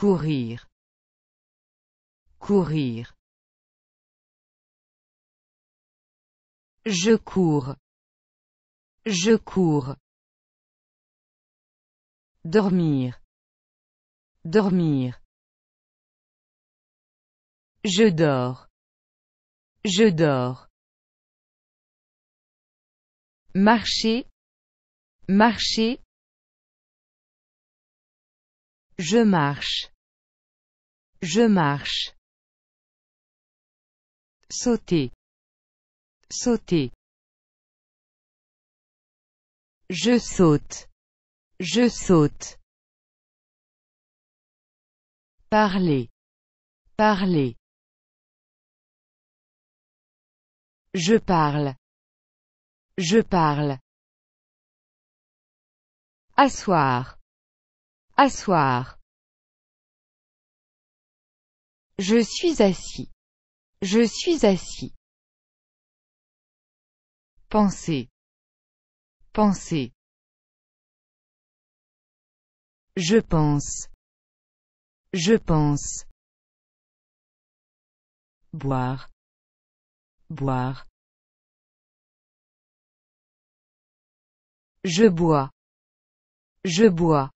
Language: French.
courir courir je cours je cours dormir dormir je dors je dors marcher marcher je marche. Je marche. Sauter. Sauter. Je saute. Je saute. Parler. Parler. Je parle. Je parle. Asseoir. Asseoir. Je suis assis. Je suis assis. Penser. Penser. Je pense. Je pense. Boire. Boire. Je bois. Je bois.